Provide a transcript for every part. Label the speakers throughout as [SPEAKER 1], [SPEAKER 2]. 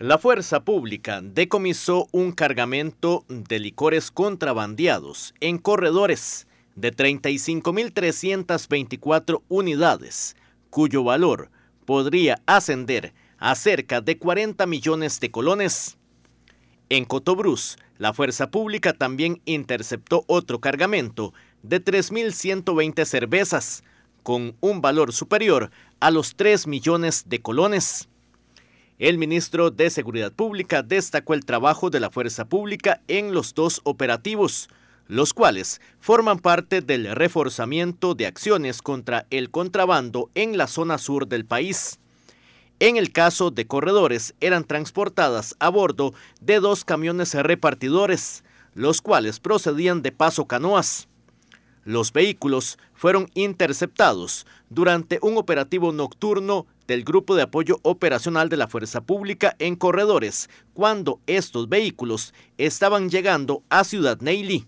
[SPEAKER 1] La Fuerza Pública decomisó un cargamento de licores contrabandeados en corredores de 35.324 unidades, cuyo valor podría ascender a cerca de 40 millones de colones. En Cotobruz, la Fuerza Pública también interceptó otro cargamento de 3.120 cervezas, con un valor superior a los 3 millones de colones. El ministro de Seguridad Pública destacó el trabajo de la fuerza pública en los dos operativos, los cuales forman parte del reforzamiento de acciones contra el contrabando en la zona sur del país. En el caso de corredores, eran transportadas a bordo de dos camiones repartidores, los cuales procedían de Paso Canoas. Los vehículos fueron interceptados durante un operativo nocturno del Grupo de Apoyo Operacional de la Fuerza Pública en Corredores, cuando estos vehículos estaban llegando a Ciudad Neily.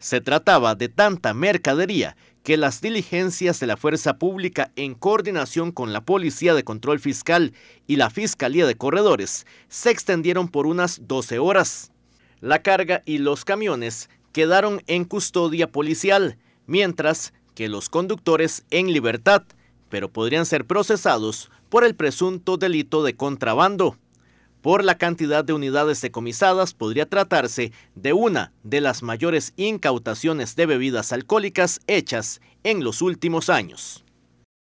[SPEAKER 1] Se trataba de tanta mercadería que las diligencias de la Fuerza Pública, en coordinación con la Policía de Control Fiscal y la Fiscalía de Corredores, se extendieron por unas 12 horas. La carga y los camiones quedaron en custodia policial, mientras que los conductores en libertad, pero podrían ser procesados por el presunto delito de contrabando. Por la cantidad de unidades decomisadas podría tratarse de una de las mayores incautaciones de bebidas alcohólicas hechas en los últimos años.